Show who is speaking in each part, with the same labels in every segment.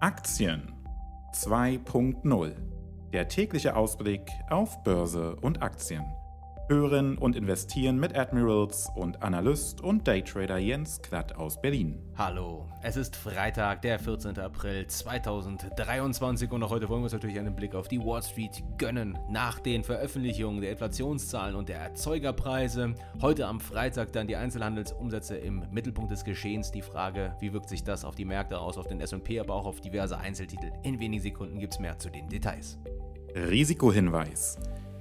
Speaker 1: Aktien 2.0 Der tägliche Ausblick auf Börse und Aktien. Hören und Investieren mit Admirals und Analyst und Daytrader Jens Klatt aus Berlin. Hallo, es ist Freitag, der 14. April 2023 und auch heute wollen wir uns natürlich einen Blick auf
Speaker 2: die Wall Street gönnen. Nach den Veröffentlichungen der Inflationszahlen und der Erzeugerpreise, heute am Freitag dann die Einzelhandelsumsätze im Mittelpunkt des Geschehens. Die Frage, wie wirkt sich das auf die Märkte aus, auf den SP, aber auch auf diverse Einzeltitel. In wenigen Sekunden gibt es mehr zu den Details.
Speaker 1: Risikohinweis.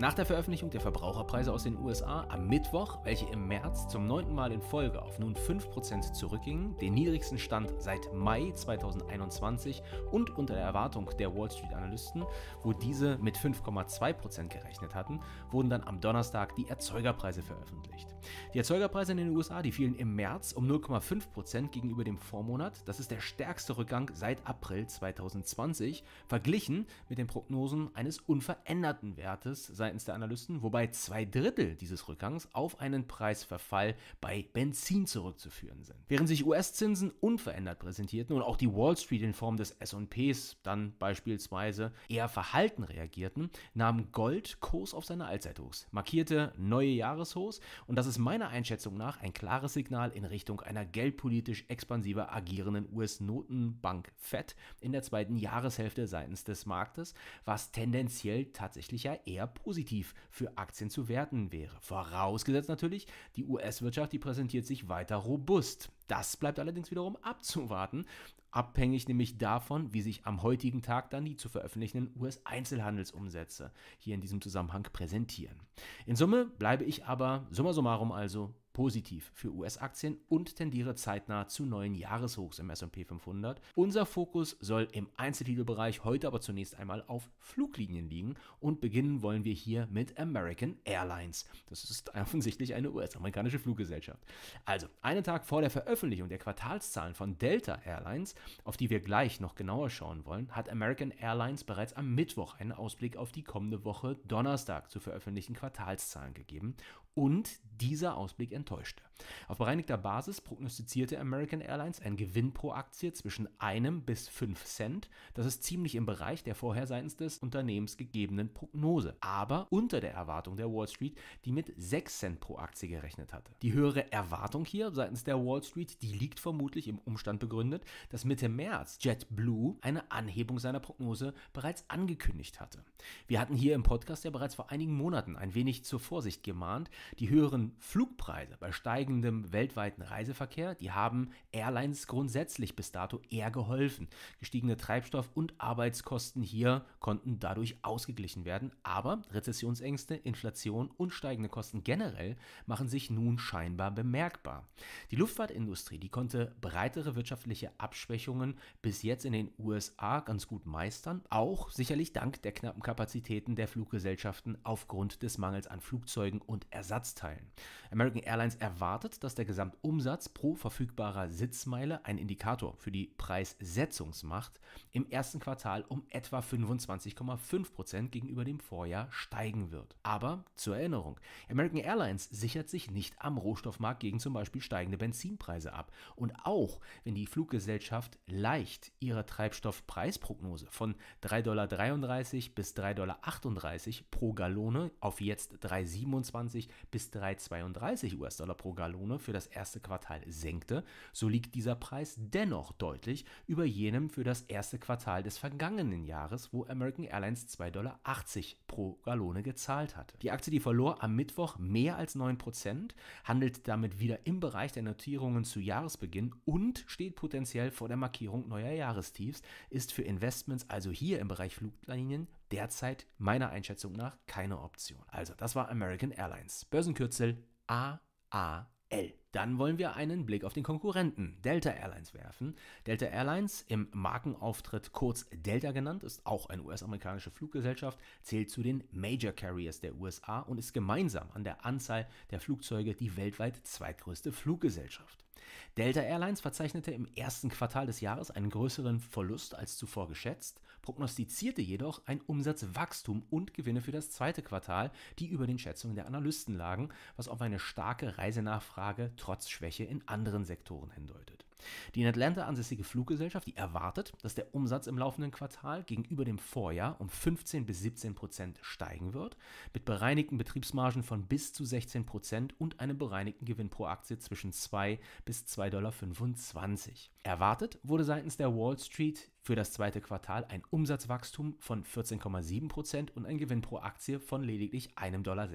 Speaker 2: Nach der Veröffentlichung der Verbraucherpreise aus den USA am Mittwoch, welche im März zum neunten Mal in Folge auf nun 5% zurückgingen, den niedrigsten Stand seit Mai 2021 und unter der Erwartung der Wall Street Analysten, wo diese mit 5,2% gerechnet hatten, wurden dann am Donnerstag die Erzeugerpreise veröffentlicht. Die Erzeugerpreise in den USA, die fielen im März um 0,5% gegenüber dem Vormonat. Das ist der stärkste Rückgang seit April 2020, verglichen mit den Prognosen eines unveränderten Wertes seit seitens der Analysten, wobei zwei Drittel dieses Rückgangs auf einen Preisverfall bei Benzin zurückzuführen sind. Während sich US-Zinsen unverändert präsentierten und auch die Wall Street in Form des S&Ps dann beispielsweise eher verhalten reagierten, nahm Gold Kurs auf seine Allzeithochs, markierte neue Jahreshochs und das ist meiner Einschätzung nach ein klares Signal in Richtung einer geldpolitisch expansiver agierenden US-Notenbank Fed in der zweiten Jahreshälfte seitens des Marktes, was tendenziell tatsächlich ja eher positiv positiv für Aktien zu werten wäre. Vorausgesetzt natürlich, die US-Wirtschaft, die präsentiert sich weiter robust. Das bleibt allerdings wiederum abzuwarten, abhängig nämlich davon, wie sich am heutigen Tag dann die zu veröffentlichenden US-Einzelhandelsumsätze hier in diesem Zusammenhang präsentieren. In Summe bleibe ich aber summa summarum also positiv für US-Aktien und tendiere zeitnah zu neuen Jahreshochs im SP 500. Unser Fokus soll im Einzeltitelbereich heute aber zunächst einmal auf Fluglinien liegen und beginnen wollen wir hier mit American Airlines. Das ist offensichtlich eine US-amerikanische Fluggesellschaft. Also, einen Tag vor der Veröffentlichung der Quartalszahlen von Delta Airlines, auf die wir gleich noch genauer schauen wollen, hat American Airlines bereits am Mittwoch einen Ausblick auf die kommende Woche Donnerstag zu veröffentlichten Quartalszahlen gegeben und dieser Ausblick enttäuschte. Auf bereinigter Basis prognostizierte American Airlines einen Gewinn pro Aktie zwischen einem bis fünf Cent. Das ist ziemlich im Bereich der vorher seitens des Unternehmens gegebenen Prognose, aber unter der Erwartung der Wall Street, die mit sechs Cent pro Aktie gerechnet hatte. Die höhere Erwartung hier seitens der Wall Street, die liegt vermutlich im Umstand begründet, dass Mitte März JetBlue eine Anhebung seiner Prognose bereits angekündigt hatte. Wir hatten hier im Podcast ja bereits vor einigen Monaten ein wenig zur Vorsicht gemahnt. Die höheren Flugpreise bei steigenden steigendem weltweiten Reiseverkehr, die haben Airlines grundsätzlich bis dato eher geholfen. Gestiegene Treibstoff- und Arbeitskosten hier konnten dadurch ausgeglichen werden, aber Rezessionsängste, Inflation und steigende Kosten generell machen sich nun scheinbar bemerkbar. Die Luftfahrtindustrie, die konnte breitere wirtschaftliche Abschwächungen bis jetzt in den USA ganz gut meistern, auch sicherlich dank der knappen Kapazitäten der Fluggesellschaften aufgrund des Mangels an Flugzeugen und Ersatzteilen. American Airlines erwartet erwartet, dass der Gesamtumsatz pro verfügbarer Sitzmeile, ein Indikator für die Preissetzungsmacht, im ersten Quartal um etwa 25,5% gegenüber dem Vorjahr steigen wird. Aber zur Erinnerung, American Airlines sichert sich nicht am Rohstoffmarkt gegen zum Beispiel steigende Benzinpreise ab. Und auch wenn die Fluggesellschaft leicht ihre Treibstoffpreisprognose von 3,33 Dollar bis 3,38 Dollar pro Gallone auf jetzt 3,27 bis 3,32 US-Dollar pro Gallone Nettogalone für das erste Quartal senkte, so liegt dieser Preis dennoch deutlich über jenem für das erste Quartal des vergangenen Jahres, wo American Airlines 2,80 Dollar pro Galone gezahlt hatte. Die Aktie, die verlor am Mittwoch mehr als 9%, handelt damit wieder im Bereich der Notierungen zu Jahresbeginn und steht potenziell vor der Markierung neuer Jahrestiefs, ist für Investments also hier im Bereich Fluglinien derzeit meiner Einschätzung nach keine Option. Also, das war American Airlines. Börsenkürzel A A Dann wollen wir einen Blick auf den Konkurrenten Delta Airlines werfen. Delta Airlines, im Markenauftritt kurz Delta genannt, ist auch eine US-amerikanische Fluggesellschaft, zählt zu den Major Carriers der USA und ist gemeinsam an der Anzahl der Flugzeuge die weltweit zweitgrößte Fluggesellschaft. Delta Airlines verzeichnete im ersten Quartal des Jahres einen größeren Verlust als zuvor geschätzt prognostizierte jedoch ein Umsatzwachstum und Gewinne für das zweite Quartal, die über den Schätzungen der Analysten lagen, was auf eine starke Reisenachfrage trotz Schwäche in anderen Sektoren hindeutet. Die in Atlanta ansässige Fluggesellschaft, die erwartet, dass der Umsatz im laufenden Quartal gegenüber dem Vorjahr um 15 bis 17 Prozent steigen wird, mit bereinigten Betriebsmargen von bis zu 16 Prozent und einem bereinigten Gewinn pro Aktie zwischen 2 bis 2,25 Dollar. Erwartet wurde seitens der Wall Street für das zweite Quartal ein Umsatzwachstum von 14,7 Prozent und ein Gewinn pro Aktie von lediglich 1,66 Dollar.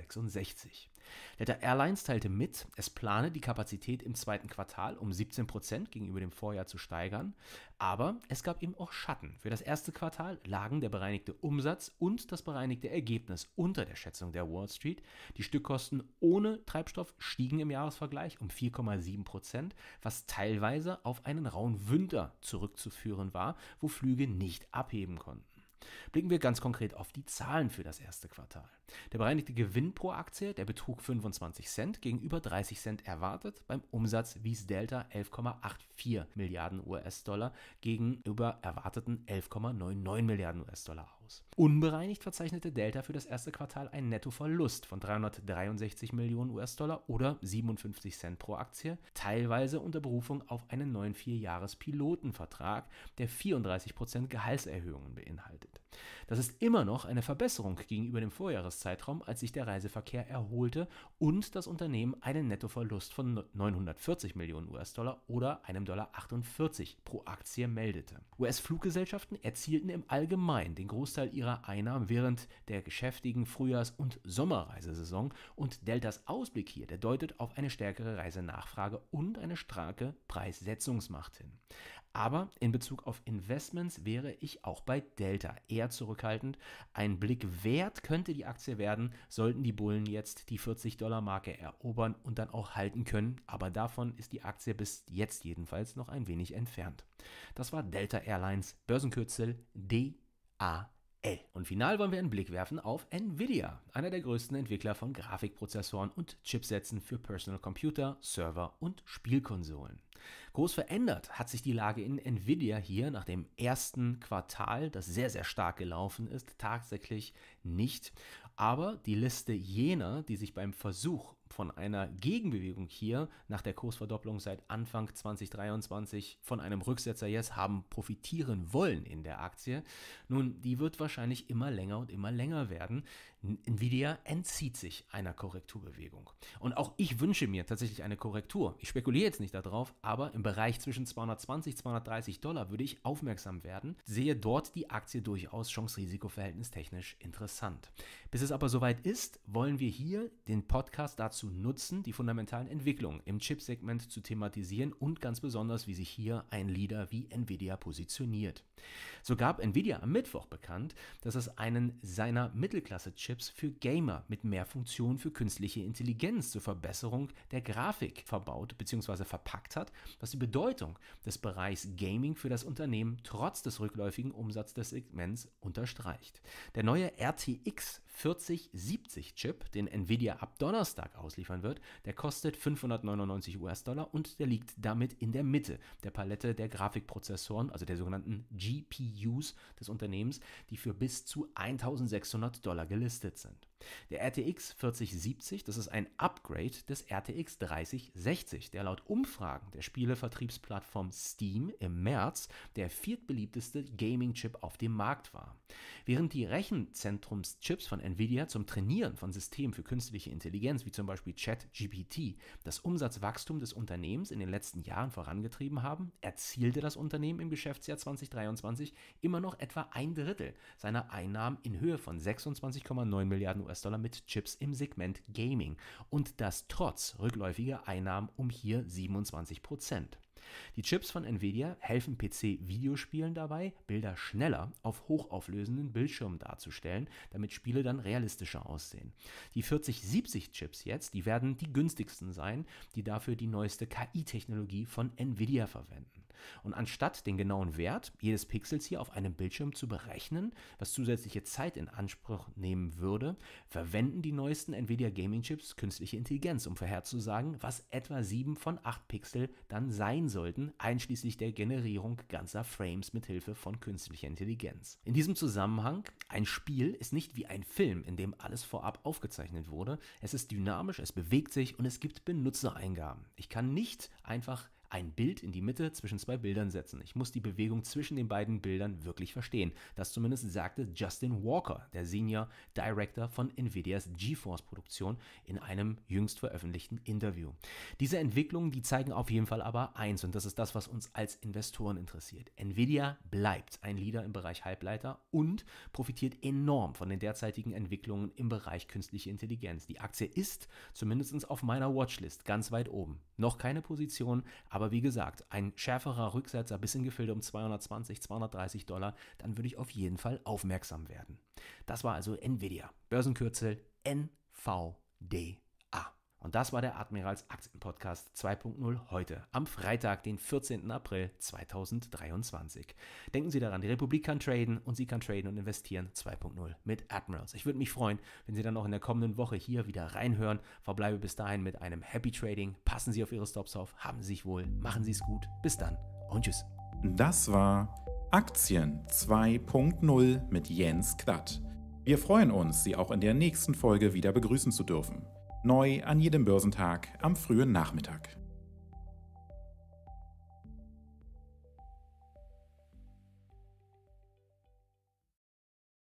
Speaker 2: Delta Airlines teilte mit, es plane, die Kapazität im zweiten Quartal um 17 Prozent gegenüber dem Vorjahr zu steigern. Aber es gab eben auch Schatten. Für das erste Quartal lagen der bereinigte Umsatz und das bereinigte Ergebnis unter der Schätzung der Wall Street. Die Stückkosten ohne Treibstoff stiegen im Jahresvergleich um 4,7 Prozent, was teilweise auf einen rauen Winter zurückzuführen war, wo Flüge nicht abheben konnten. Blicken wir ganz konkret auf die Zahlen für das erste Quartal. Der bereinigte Gewinn pro Aktie, der betrug 25 Cent gegenüber 30 Cent erwartet. Beim Umsatz wies Delta 11,84 Milliarden US-Dollar gegenüber erwarteten 11,99 Milliarden US-Dollar aus. Unbereinigt verzeichnete Delta für das erste Quartal einen Nettoverlust von 363 Millionen US-Dollar oder 57 Cent pro Aktie, teilweise unter Berufung auf einen neuen Vierjahres-Pilotenvertrag, der 34% Prozent Gehaltserhöhungen beinhaltet. Das ist immer noch eine Verbesserung gegenüber dem Vorjahreszeitraum, als sich der Reiseverkehr erholte und das Unternehmen einen Nettoverlust von 940 Millionen US-Dollar oder einem Dollar 48 pro Aktie meldete. US-Fluggesellschaften erzielten im Allgemeinen den Großteil Großteil ihrer Einnahmen während der geschäftigen Frühjahrs- und Sommerreisesaison und Deltas Ausblick hier, der deutet auf eine stärkere Reisenachfrage und eine starke Preissetzungsmacht hin. Aber in Bezug auf Investments wäre ich auch bei Delta eher zurückhaltend. Ein Blick wert könnte die Aktie werden, sollten die Bullen jetzt die 40-Dollar-Marke erobern und dann auch halten können. Aber davon ist die Aktie bis jetzt jedenfalls noch ein wenig entfernt. Das war Delta Airlines Börsenkürzel DA. L. Und final wollen wir einen Blick werfen auf Nvidia, einer der größten Entwickler von Grafikprozessoren und Chipsätzen für Personal Computer, Server und Spielkonsolen. Groß verändert hat sich die Lage in Nvidia hier nach dem ersten Quartal, das sehr, sehr stark gelaufen ist, tatsächlich nicht. Aber die Liste jener, die sich beim Versuch von einer Gegenbewegung hier nach der Kursverdopplung seit Anfang 2023 von einem Rücksetzer jetzt haben profitieren wollen in der Aktie. Nun, die wird wahrscheinlich immer länger und immer länger werden. Nvidia entzieht sich einer Korrekturbewegung. Und auch ich wünsche mir tatsächlich eine Korrektur. Ich spekuliere jetzt nicht darauf, aber im Bereich zwischen 220, 230 Dollar würde ich aufmerksam werden, sehe dort die Aktie durchaus Chance-Risiko-Verhältnis technisch interessant. Bis es aber soweit ist, wollen wir hier den Podcast dazu nutzen, die fundamentalen Entwicklungen im Chip-Segment zu thematisieren und ganz besonders, wie sich hier ein Leader wie Nvidia positioniert. So gab Nvidia am Mittwoch bekannt, dass es einen seiner Mittelklasse-Chips für Gamer mit mehr Funktion für künstliche Intelligenz zur Verbesserung der Grafik verbaut bzw. verpackt hat, was die Bedeutung des Bereichs Gaming für das Unternehmen trotz des rückläufigen Umsatzes des Segments unterstreicht. Der neue RTX 4070-Chip, den Nvidia ab Donnerstag ausliefern wird. Der kostet 599 US-Dollar und der liegt damit in der Mitte der Palette der Grafikprozessoren, also der sogenannten GPUs des Unternehmens, die für bis zu 1600 Dollar gelistet sind. Der RTX 4070, das ist ein Upgrade des RTX 3060, der laut Umfragen der Spielevertriebsplattform Steam im März der viertbeliebteste Gaming-Chip auf dem Markt war. Während die Rechenzentrumschips von Nvidia zum Trainieren von Systemen für künstliche Intelligenz, wie zum Beispiel ChatGPT, das Umsatzwachstum des Unternehmens in den letzten Jahren vorangetrieben haben, erzielte das Unternehmen im Geschäftsjahr 2023 immer noch etwa ein Drittel seiner Einnahmen in Höhe von 26,9 Milliarden US-Dollar mit Chips im Segment Gaming und das trotz rückläufiger Einnahmen um hier 27 Prozent. Die Chips von Nvidia helfen PC-Videospielen dabei, Bilder schneller auf hochauflösenden Bildschirmen darzustellen, damit Spiele dann realistischer aussehen. Die 4070-Chips jetzt, die werden die günstigsten sein, die dafür die neueste KI-Technologie von Nvidia verwenden. Und anstatt den genauen Wert jedes Pixels hier auf einem Bildschirm zu berechnen, was zusätzliche Zeit in Anspruch nehmen würde, verwenden die neuesten Nvidia Gaming Chips künstliche Intelligenz, um vorherzusagen, was etwa 7 von 8 Pixel dann sein sollten, einschließlich der Generierung ganzer Frames mit Hilfe von künstlicher Intelligenz. In diesem Zusammenhang, ein Spiel ist nicht wie ein Film, in dem alles vorab aufgezeichnet wurde. Es ist dynamisch, es bewegt sich und es gibt Benutzereingaben. Ich kann nicht einfach ein Bild in die Mitte zwischen zwei Bildern setzen. Ich muss die Bewegung zwischen den beiden Bildern wirklich verstehen. Das zumindest sagte Justin Walker, der Senior Director von Nvidias GeForce Produktion, in einem jüngst veröffentlichten Interview. Diese Entwicklungen, die zeigen auf jeden Fall aber eins und das ist das, was uns als Investoren interessiert. Nvidia bleibt ein Leader im Bereich Halbleiter und profitiert enorm von den derzeitigen Entwicklungen im Bereich künstliche Intelligenz. Die Aktie ist zumindest auf meiner Watchlist ganz weit oben. Noch keine Position, aber aber wie gesagt, ein schärferer Rücksetzer bis in Gefilde um 220, 230 Dollar, dann würde ich auf jeden Fall aufmerksam werden. Das war also Nvidia. Börsenkürzel NVD. Und das war der Admirals Aktienpodcast 2.0 heute, am Freitag, den 14. April 2023. Denken Sie daran, die Republik kann traden und sie kann traden und investieren 2.0 mit Admirals. Ich würde mich freuen, wenn Sie dann auch in der kommenden Woche hier wieder reinhören. Verbleibe bis dahin mit einem Happy Trading. Passen Sie auf Ihre Stops auf,
Speaker 1: haben Sie sich wohl, machen Sie es gut. Bis dann und tschüss. Das war Aktien 2.0 mit Jens Klatt. Wir freuen uns, Sie auch in der nächsten Folge wieder begrüßen zu dürfen. Neu an jedem Börsentag am frühen Nachmittag.